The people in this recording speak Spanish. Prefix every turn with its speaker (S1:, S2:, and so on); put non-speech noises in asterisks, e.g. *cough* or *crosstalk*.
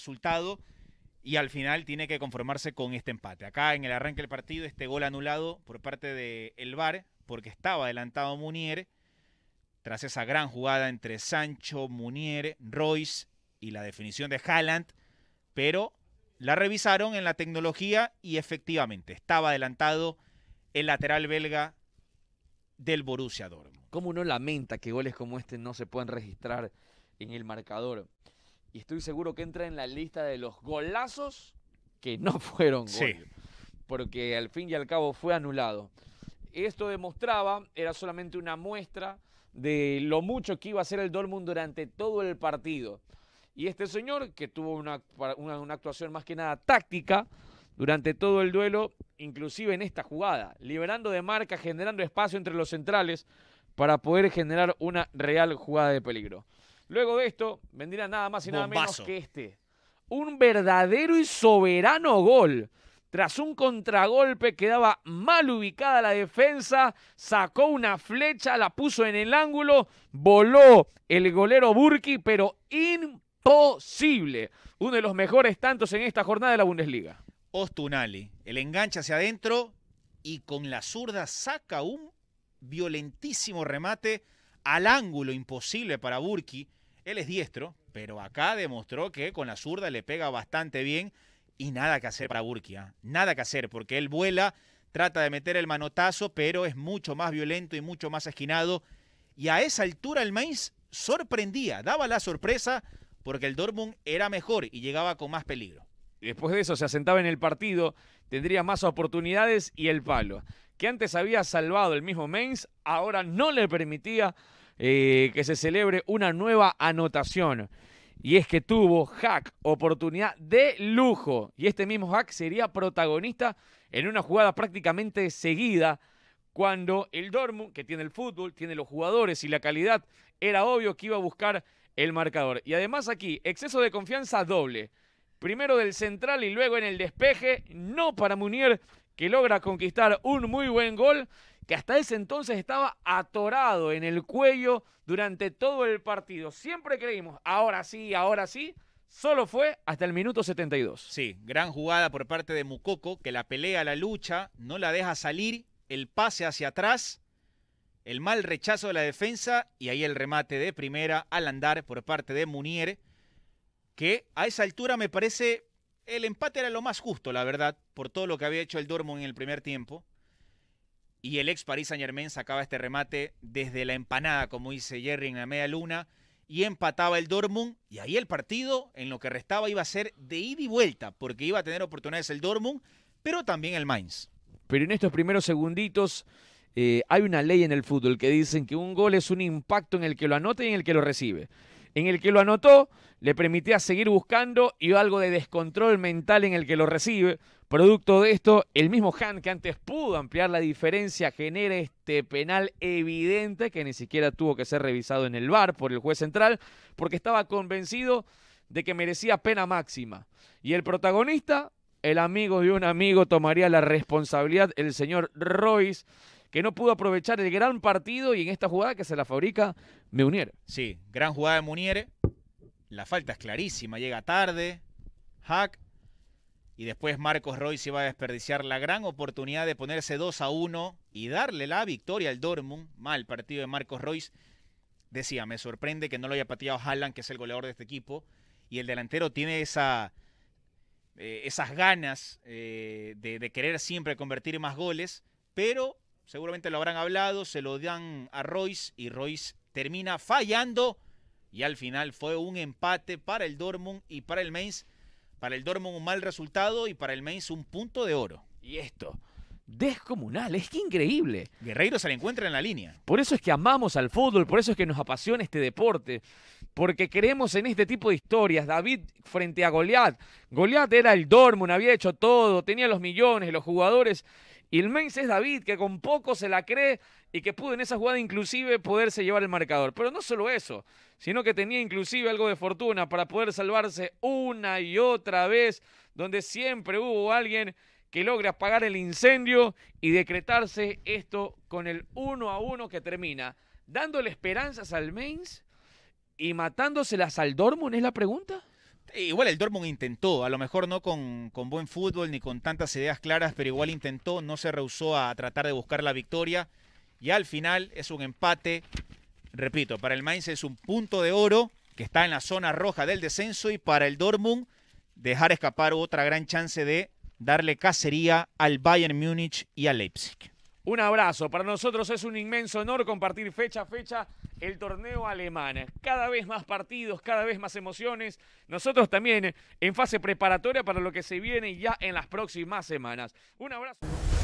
S1: resultado y al final tiene que conformarse con este empate. Acá en el arranque del partido, este gol anulado por parte del el VAR, porque estaba adelantado Munier, tras esa gran jugada entre Sancho, Munier, Royce y la definición de Haaland, pero la revisaron en la tecnología y efectivamente estaba adelantado el lateral belga del Borussia Dortmund. ¿Cómo uno lamenta que
S2: goles como este no se puedan registrar en el marcador? y estoy seguro que entra en la lista de los golazos que no *laughs* fueron goles. Porque al fin y al cabo fue anulado. Esto demostraba, era solamente una muestra de lo mucho que iba a hacer el Dortmund durante todo el partido. Y este señor, que tuvo una, una, una actuación más que nada táctica durante todo el duelo, inclusive en esta jugada, liberando de marca, generando espacio entre los centrales para poder generar una real jugada de peligro. Luego de esto, vendría nada más y nada menos que este. Un verdadero y soberano gol. Tras un contragolpe quedaba mal ubicada la defensa, sacó una flecha, la puso en el ángulo, voló el golero Burki, pero imposible. Uno
S1: de los mejores tantos en esta jornada de la Bundesliga. Ostunali, el engancha hacia adentro y con la zurda saca un violentísimo remate al ángulo imposible para Burki él es diestro, pero acá demostró que con la zurda le pega bastante bien y nada que hacer para Burkia. ¿ah? Nada que hacer, porque él vuela, trata de meter el manotazo, pero es mucho más violento y mucho más esquinado. Y a esa altura el Mainz sorprendía, daba la sorpresa porque el Dortmund era mejor y llegaba con más peligro. Después de eso se asentaba en el partido, tendría más oportunidades y
S2: el palo, que antes había salvado el mismo Mainz, ahora no le permitía eh, que se celebre una nueva anotación. Y es que tuvo Hack oportunidad de lujo. Y este mismo Hack sería protagonista en una jugada prácticamente seguida cuando el Dortmund, que tiene el fútbol, tiene los jugadores y la calidad, era obvio que iba a buscar el marcador. Y además aquí, exceso de confianza doble. Primero del central y luego en el despeje, no para Munier, que logra conquistar un muy buen gol que hasta ese entonces estaba atorado en el cuello durante todo el partido. Siempre creímos, ahora sí, ahora sí, solo fue
S1: hasta el minuto 72. Sí, gran jugada por parte de Mucoco, que la pelea, la lucha, no la deja salir, el pase hacia atrás, el mal rechazo de la defensa y ahí el remate de primera al andar por parte de Munier, que a esa altura me parece el empate era lo más justo, la verdad, por todo lo que había hecho el Dortmund en el primer tiempo y el ex París Saint Germain sacaba este remate desde la empanada, como dice Jerry en la media luna, y empataba el Dortmund, y ahí el partido, en lo que restaba, iba a ser de ida y vuelta, porque iba a tener oportunidades el Dortmund, pero también el Mainz. Pero
S2: en estos primeros segunditos eh, hay una ley en el fútbol que dicen que un gol es un impacto en el que lo anota y en el que lo recibe en el que lo anotó, le permitía seguir buscando y algo de descontrol mental en el que lo recibe. Producto de esto, el mismo Han que antes pudo ampliar la diferencia genera este penal evidente que ni siquiera tuvo que ser revisado en el VAR por el juez central porque estaba convencido de que merecía pena máxima. Y el protagonista, el amigo de un amigo, tomaría la responsabilidad, el señor Royce, que no pudo aprovechar el gran partido y en esta jugada que se la fabrica
S1: Meunier. Sí, gran jugada de Muniere, La falta es clarísima, llega tarde. Hack. Y después Marcos Royce iba a desperdiciar la gran oportunidad de ponerse 2 a 1 y darle la victoria al Dortmund. Mal partido de Marcos Royce. Decía, me sorprende que no lo haya pateado Haaland, que es el goleador de este equipo. Y el delantero tiene esa, eh, esas ganas eh, de, querer siempre convertir más goles, pero seguramente lo habrán hablado, se lo dan a Royce y Royce termina fallando y al final fue un empate para el Dortmund y para el Mainz. Para el Dortmund un mal resultado y para el Mains un punto de oro. Y esto, descomunal, es que increíble. Guerreiro se le encuentra en la línea.
S2: Por eso es que amamos al fútbol, por eso es que nos apasiona este deporte, porque creemos en este tipo de historias. David frente a Goliat. Goliat era el Dortmund, había hecho todo, tenía los millones, los jugadores el mains es David, que con poco se la cree y que pudo en esa jugada inclusive poderse llevar el marcador. Pero no solo eso, sino que tenía inclusive algo de fortuna para poder salvarse una y otra vez, donde siempre hubo alguien que logre apagar el incendio y decretarse esto con el uno a uno que termina dándole esperanzas
S1: al Mainz y matándoselas al Dortmund, es la pregunta. Igual el Dortmund intentó, a lo mejor no con, buen fútbol ni con tantas ideas claras, pero igual intentó, no se rehusó a tratar de buscar la victoria. Y al final es un empate, repito, para el Mainz es un punto de oro que está en la zona roja del descenso y para el Dortmund dejar escapar otra gran chance de darle cacería al Bayern Múnich y al Leipzig.
S2: Un abrazo, para nosotros es un inmenso honor compartir fecha a fecha el torneo alemán. Cada vez más partidos, cada vez más emociones. Nosotros también en fase preparatoria para lo que se viene ya en las próximas semanas. Un abrazo.